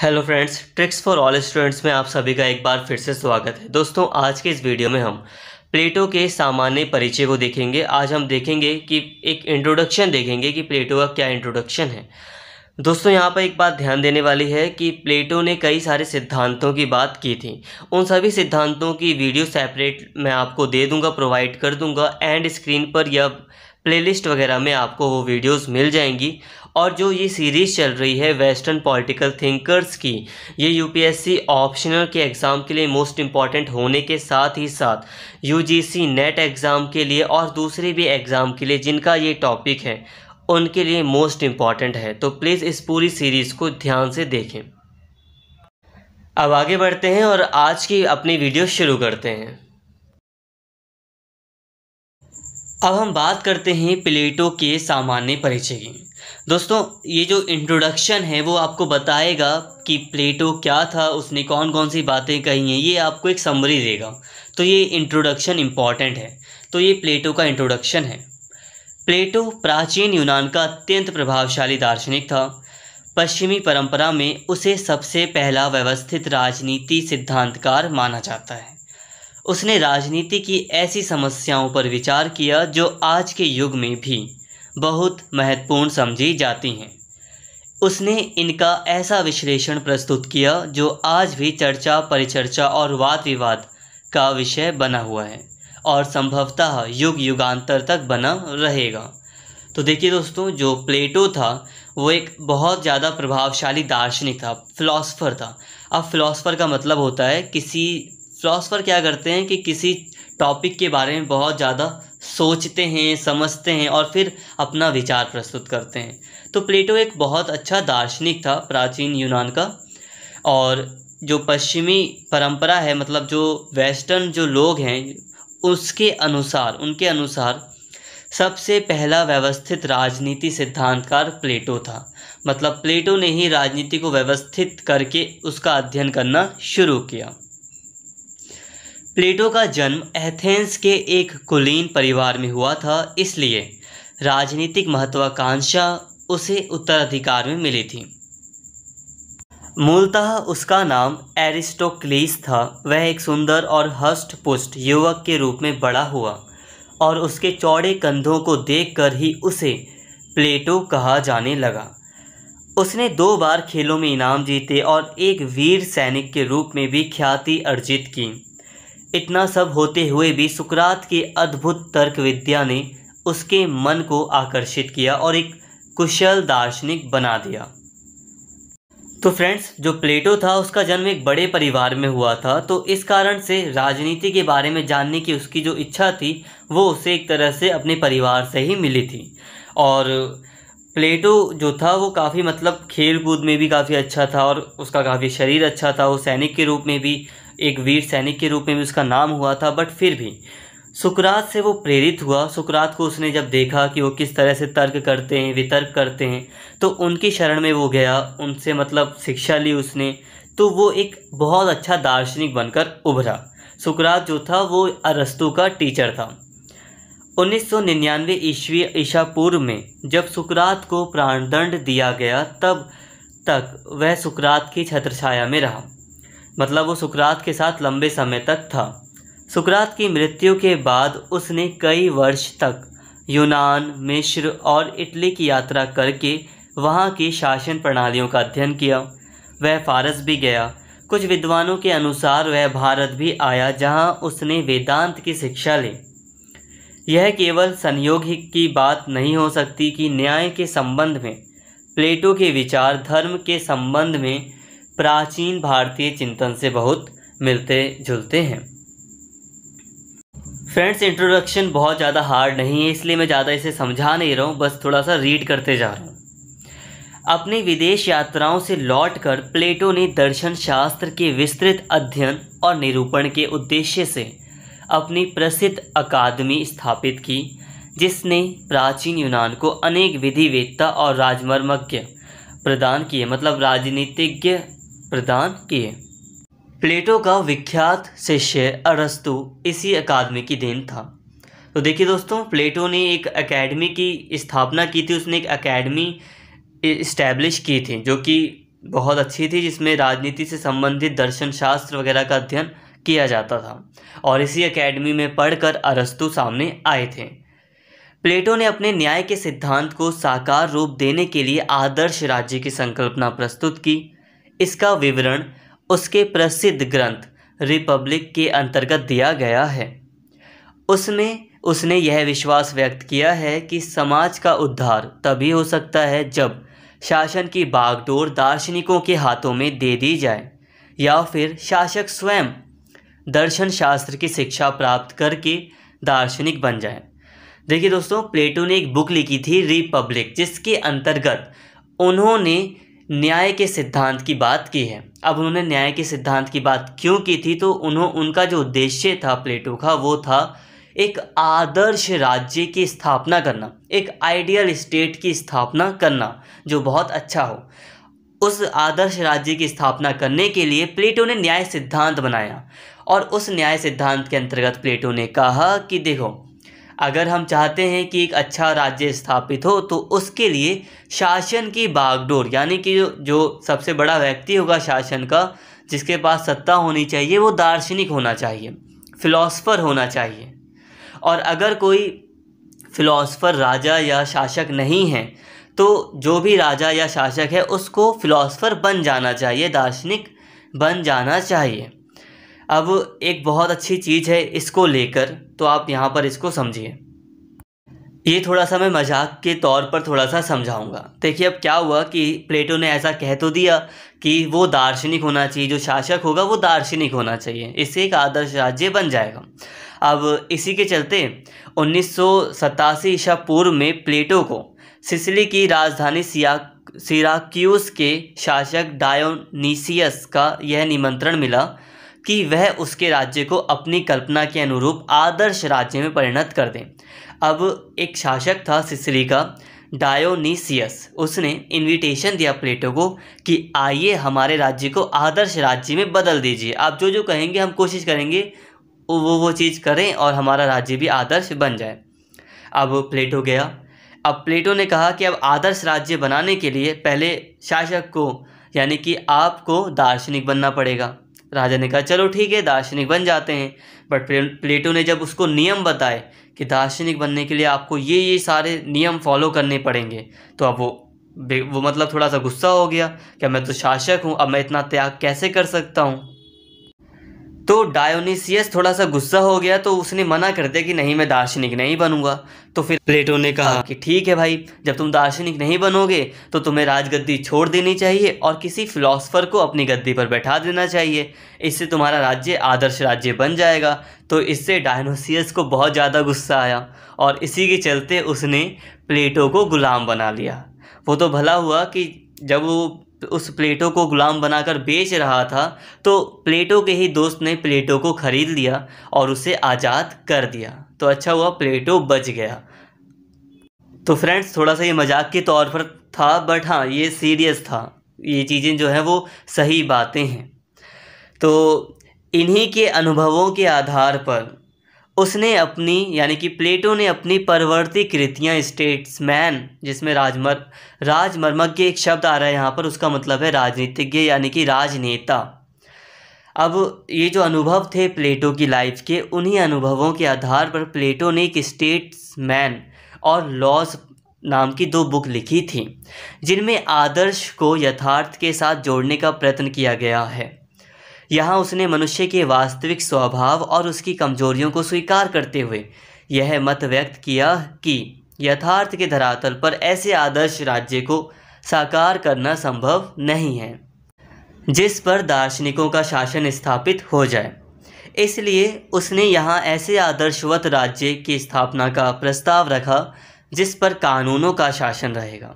hello friends tricks for all students में आप सभी का एक बार फिर से स्वागत है दोस्तों आज के इस वीडियो में हम प्लेटो के सामान्य परिचय को देखेंगे आज हम देखेंगे कि एक इंट्रोडक्शन देखेंगे कि प्लेटो का क्या इंट्रोडक्शन है दोस्तों यहाँ पर एक बात ध्यान देने वाली है कि प्लेटो ने कई सारे सिद्धांतों की बात की थी उन सभी सिद्धांतों की वीडियो सेपरेट मैं आपको दे दूँगा प्रोवाइड कर दूंगा एंड स्क्रीन पर या प्लेलिस्ट वगैरह में आपको वो वीडियोस मिल जाएंगी और जो ये सीरीज़ चल रही है वेस्टर्न पॉलिटिकल थिंकर्स की ये यूपीएससी ऑप्शनल के एग्ज़ाम के लिए मोस्ट इम्पॉर्टेंट होने के साथ ही साथ यूजीसी नेट एग्ज़ाम के लिए और दूसरे भी एग्ज़ाम के लिए जिनका ये टॉपिक है उनके लिए मोस्ट इम्पॉर्टेंट है तो प्लीज़ इस पूरी सीरीज़ को ध्यान से देखें अब आगे बढ़ते हैं और आज की अपनी वीडियो शुरू करते हैं अब हम बात करते हैं प्लेटो के सामान्य परिचय की दोस्तों ये जो इंट्रोडक्शन है वो आपको बताएगा कि प्लेटो क्या था उसने कौन कौन सी बातें कही हैं ये आपको एक समरी देगा तो ये इंट्रोडक्शन इम्पॉर्टेंट है तो ये प्लेटो का इंट्रोडक्शन है प्लेटो प्राचीन यूनान का अत्यंत प्रभावशाली दार्शनिक था पश्चिमी परंपरा में उसे सबसे पहला व्यवस्थित राजनीति सिद्धांतकार माना जाता है उसने राजनीति की ऐसी समस्याओं पर विचार किया जो आज के युग में भी बहुत महत्वपूर्ण समझी जाती हैं उसने इनका ऐसा विश्लेषण प्रस्तुत किया जो आज भी चर्चा परिचर्चा और वाद विवाद का विषय बना हुआ है और संभवतः युग युगांतर तक बना रहेगा तो देखिए दोस्तों जो प्लेटो था वो एक बहुत ज़्यादा प्रभावशाली दार्शनिक था फिलोसफर था अब फिलोसफर का मतलब होता है किसी फिलोसफर क्या करते हैं कि किसी टॉपिक के बारे में बहुत ज़्यादा सोचते हैं समझते हैं और फिर अपना विचार प्रस्तुत करते हैं तो प्लेटो एक बहुत अच्छा दार्शनिक था प्राचीन यूनान का और जो पश्चिमी परंपरा है मतलब जो वेस्टर्न जो लोग हैं उसके अनुसार उनके अनुसार सबसे पहला व्यवस्थित राजनीति सिद्धांतकार प्लेटो था मतलब प्लेटो ने ही राजनीति को व्यवस्थित करके उसका अध्ययन करना शुरू किया प्लेटो का जन्म एथेंस के एक कुलीन परिवार में हुआ था इसलिए राजनीतिक महत्वाकांक्षा उसे उत्तराधिकार में मिली थी मूलतः उसका नाम एरिस्टोक्लीस था वह एक सुंदर और हष्ट पुष्ट युवक के रूप में बड़ा हुआ और उसके चौड़े कंधों को देखकर ही उसे प्लेटो कहा जाने लगा उसने दो बार खेलों में इनाम जीते और एक वीर सैनिक के रूप में भी ख्याति अर्जित की इतना सब होते हुए भी सुकरात की अद्भुत तर्क विद्या ने उसके मन को आकर्षित किया और एक कुशल दार्शनिक बना दिया तो फ्रेंड्स जो प्लेटो था उसका जन्म एक बड़े परिवार में हुआ था तो इस कारण से राजनीति के बारे में जानने की उसकी जो इच्छा थी वो उसे एक तरह से अपने परिवार से ही मिली थी और प्लेटो जो था वो काफ़ी मतलब खेल कूद में भी काफ़ी अच्छा था और उसका काफ़ी शरीर अच्छा था वो सैनिक के रूप में भी एक वीर सैनिक के रूप में भी उसका नाम हुआ था बट फिर भी सुकरात से वो प्रेरित हुआ सुकरात को उसने जब देखा कि वो किस तरह से तर्क करते हैं वितर्क करते हैं तो उनकी शरण में वो गया उनसे मतलब शिक्षा ली उसने तो वो एक बहुत अच्छा दार्शनिक बनकर उभरा सुकरात जो था वो अरस्तु का टीचर था 1999 ईस्वी ईशा पूर्व में जब सुकरात को प्राणदंड दिया गया तब तक वह सुकरात की छत्रछाया में रहा मतलब वो सुकरात के साथ लंबे समय तक था सुकरात की मृत्यु के बाद उसने कई वर्ष तक यूनान मिश्र और इटली की यात्रा करके वहाँ की शासन प्रणालियों का अध्ययन किया वह फारस भी गया कुछ विद्वानों के अनुसार वह भारत भी आया जहाँ उसने वेदांत की शिक्षा ली यह केवल संयोग की बात नहीं हो सकती कि न्याय के संबंध में प्लेटो के विचार धर्म के संबंध में प्राचीन भारतीय चिंतन से बहुत मिलते जुलते हैं फ्रेंड्स इंट्रोडक्शन बहुत ज़्यादा हार्ड नहीं है इसलिए मैं ज़्यादा इसे समझा नहीं रहा हूँ बस थोड़ा सा रीड करते जा रहा हूँ अपनी विदेश यात्राओं से लौटकर प्लेटो ने दर्शन शास्त्र के विस्तृत अध्ययन और निरूपण के उद्देश्य से अपनी प्रसिद्ध अकादमी स्थापित की जिसने प्राचीन यूनान को अनेक विधिवेत्ता और राजमर्मज्ञ प्रदान किए मतलब राजनीतिज्ञ प्रदान किए प्लेटो का विख्यात शिष्य अरस्तु इसी अकादमी की देन था तो देखिए दोस्तों प्लेटो ने एक एकेडमी की स्थापना की थी उसने एक एकेडमी इस्टेब्लिश की थी जो कि बहुत अच्छी थी जिसमें राजनीति से संबंधित दर्शन शास्त्र वगैरह का अध्ययन किया जाता था और इसी एकेडमी में पढ़कर अरस्तु सामने आए थे प्लेटो ने अपने न्याय के सिद्धांत को साकार रूप देने के लिए आदर्श राज्य की संकल्पना प्रस्तुत की इसका विवरण उसके प्रसिद्ध ग्रंथ रिपब्लिक के अंतर्गत दिया गया है उसमें उसने यह विश्वास व्यक्त किया है कि समाज का उद्धार तभी हो सकता है जब शासन की बागडोर दार्शनिकों के हाथों में दे दी जाए या फिर शासक स्वयं दर्शन शास्त्र की शिक्षा प्राप्त करके दार्शनिक बन जाए देखिए दोस्तों प्लेटो ने एक बुक लिखी थी रिपब्लिक जिसके अंतर्गत उन्होंने न्याय के सिद्धांत की बात की है अब उन्होंने न्याय के सिद्धांत की बात क्यों की थी तो उन्हों उनका जो उद्देश्य था प्लेटो का वो था एक आदर्श राज्य की स्थापना करना एक आइडियल स्टेट की स्थापना करना जो बहुत अच्छा हो उस आदर्श राज्य की स्थापना करने के लिए प्लेटो ने न्याय सिद्धांत बनाया और उस न्याय सिद्धांत के अंतर्गत प्लेटो ने कहा कि देखो अगर हम चाहते हैं कि एक अच्छा राज्य स्थापित हो तो उसके लिए शासन की बागडोर यानी कि जो जो सबसे बड़ा व्यक्ति होगा शासन का जिसके पास सत्ता होनी चाहिए वो दार्शनिक होना चाहिए फिलोसफर होना चाहिए और अगर कोई फिलोसफर राजा या शासक नहीं है तो जो भी राजा या शासक है उसको फिलोसफर बन जाना चाहिए दार्शनिक बन जाना चाहिए अब एक बहुत अच्छी चीज़ है इसको लेकर तो आप यहाँ पर इसको समझिए ये थोड़ा सा मैं मजाक के तौर पर थोड़ा सा समझाऊंगा देखिए अब क्या हुआ कि प्लेटो ने ऐसा कह तो दिया कि वो दार्शनिक होना चाहिए जो शासक होगा वो दार्शनिक होना चाहिए इससे एक आदर्श राज्य बन जाएगा अब इसी के चलते उन्नीस ईसा पूर्व में प्लेटो को सिसली की राजधानी सिया सिराक्यूस के शासक डायोनीसियस का यह निमंत्रण मिला कि वह उसके राज्य को अपनी कल्पना के अनुरूप आदर्श राज्य में परिणत कर दें अब एक शासक था सिसरी का डायोनीसियस उसने इनविटेशन दिया प्लेटो को कि आइए हमारे राज्य को आदर्श राज्य में बदल दीजिए आप जो जो कहेंगे हम कोशिश करेंगे वो वो चीज़ करें और हमारा राज्य भी आदर्श बन जाए अब प्लेटो गया अब प्लेटो ने कहा कि अब आदर्श राज्य बनाने के लिए पहले शासक को यानी कि आपको दार्शनिक बनना पड़ेगा राजा ने कहा चलो ठीक है दार्शनिक बन जाते हैं बट प्लेटो ने जब उसको नियम बताए कि दार्शनिक बनने के लिए आपको ये ये सारे नियम फॉलो करने पड़ेंगे तो अब वो वो मतलब थोड़ा सा गुस्सा हो गया कि मैं तो शासक हूँ अब मैं इतना त्याग कैसे कर सकता हूँ तो डायोनीसियस थोड़ा सा गुस्सा हो गया तो उसने मना कर दिया कि नहीं मैं दार्शनिक नहीं बनूंगा तो फिर प्लेटो ने कहा कि ठीक है भाई जब तुम दार्शनिक नहीं बनोगे तो तुम्हें राजगद्दी छोड़ देनी चाहिए और किसी फिलोसफर को अपनी गद्दी पर बैठा देना चाहिए इससे तुम्हारा राज्य आदर्श राज्य बन जाएगा तो इससे डायनोसियस को बहुत ज़्यादा गुस्सा आया और इसी के चलते उसने प्लेटो को गुलाम बना लिया वो तो भला हुआ कि जब वो तो उस प्लेटो को गुलाम बनाकर बेच रहा था तो प्लेटो के ही दोस्त ने प्लेटो को ख़रीद लिया और उसे आज़ाद कर दिया तो अच्छा हुआ प्लेटो बच गया तो फ्रेंड्स थोड़ा सा ये मजाक के तौर पर था बट हाँ ये सीरियस था ये चीज़ें जो हैं वो सही बातें हैं तो इन्हीं के अनुभवों के आधार पर उसने अपनी यानी कि प्लेटो ने अपनी परवर्ती कृतियाँ स्टेट्समैन जिसमें राजमर राजमर्मज्ञ एक शब्द आ रहा है यहाँ पर उसका मतलब है राजनीतिज्ञ यानी कि राजनेता अब ये जो अनुभव थे प्लेटो की लाइफ के उन्हीं अनुभवों के आधार पर प्लेटो ने एक स्टेट्समैन और लॉज नाम की दो बुक लिखी थी जिनमें आदर्श को यथार्थ के साथ जोड़ने का प्रयत्न किया गया है यहाँ उसने मनुष्य के वास्तविक स्वभाव और उसकी कमजोरियों को स्वीकार करते हुए यह मत व्यक्त किया कि यथार्थ के धरातल पर ऐसे आदर्श राज्य को साकार करना संभव नहीं है जिस पर दार्शनिकों का शासन स्थापित हो जाए इसलिए उसने यहाँ ऐसे आदर्शवत राज्य की स्थापना का प्रस्ताव रखा जिस पर कानूनों का शासन रहेगा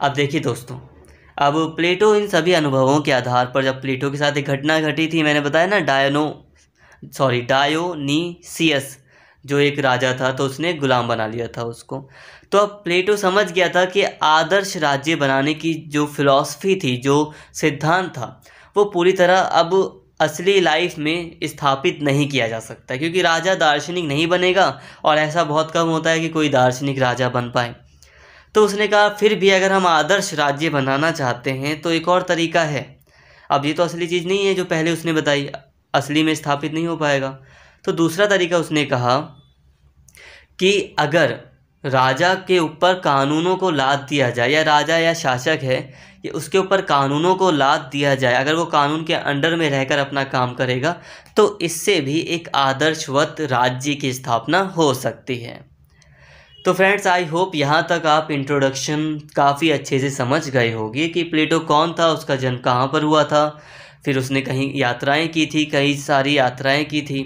अब देखिए दोस्तों अब प्लेटो इन सभी अनुभवों के आधार पर जब प्लेटो के साथ एक घटना घटी थी मैंने बताया ना डायनो सॉरी डायोनीसियस जो एक राजा था तो उसने गुलाम बना लिया था उसको तो अब प्लेटो समझ गया था कि आदर्श राज्य बनाने की जो फिलॉसफी थी जो सिद्धांत था वो पूरी तरह अब असली लाइफ में स्थापित नहीं किया जा सकता क्योंकि राजा दार्शनिक नहीं बनेगा और ऐसा बहुत कम होता है कि कोई दार्शनिक राजा बन पाए तो उसने कहा फिर भी अगर हम आदर्श राज्य बनाना चाहते हैं तो एक और तरीका है अब ये तो असली चीज़ नहीं है जो पहले उसने बताई असली में स्थापित नहीं हो पाएगा तो दूसरा तरीका उसने कहा कि अगर राजा के ऊपर कानूनों को लाद दिया जाए या राजा या शासक है ये उसके ऊपर कानूनों को लाद दिया जाए अगर वो कानून के अंडर में रहकर अपना काम करेगा तो इससे भी एक आदर्शवत राज्य की स्थापना हो सकती है तो फ्रेंड्स आई होप यहाँ तक आप इंट्रोडक्शन काफ़ी अच्छे से समझ गए होगी कि प्लेटो कौन था उसका जन्म कहाँ पर हुआ था फिर उसने कहीं यात्राएं की थी कई सारी यात्राएं की थी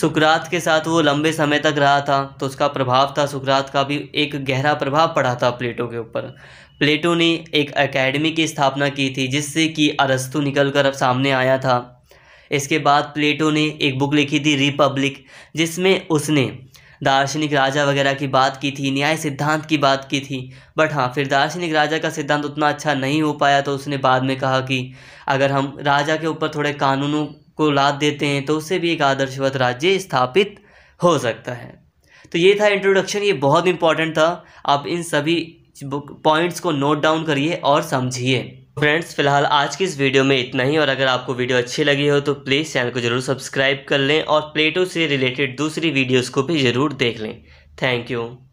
सुकरात के साथ वो लंबे समय तक रहा था तो उसका प्रभाव था सुकरात का भी एक गहरा प्रभाव पड़ा था प्लेटो के ऊपर प्लेटो ने एक एकेडमी की स्थापना की थी जिससे कि अरस्तु निकल कर सामने आया था इसके बाद प्लेटो ने एक बुक लिखी थी रिपब्लिक जिसमें उसने दार्शनिक राजा वगैरह की बात की थी न्याय सिद्धांत की बात की थी बट हाँ फिर दार्शनिक राजा का सिद्धांत उतना अच्छा नहीं हो पाया तो उसने बाद में कहा कि अगर हम राजा के ऊपर थोड़े कानूनों को लाद देते हैं तो उससे भी एक आदर्शवत राज्य स्थापित हो सकता है तो ये था इंट्रोडक्शन ये बहुत इंपॉर्टेंट था आप इन सभी पॉइंट्स को नोट डाउन करिए और समझिए फ्रेंड्स फिलहाल आज की इस वीडियो में इतना ही और अगर आपको वीडियो अच्छी लगी हो तो प्लीज़ चैनल को जरूर सब्सक्राइब कर लें और प्लेटो से रिलेटेड दूसरी वीडियोस को भी ज़रूर देख लें थैंक यू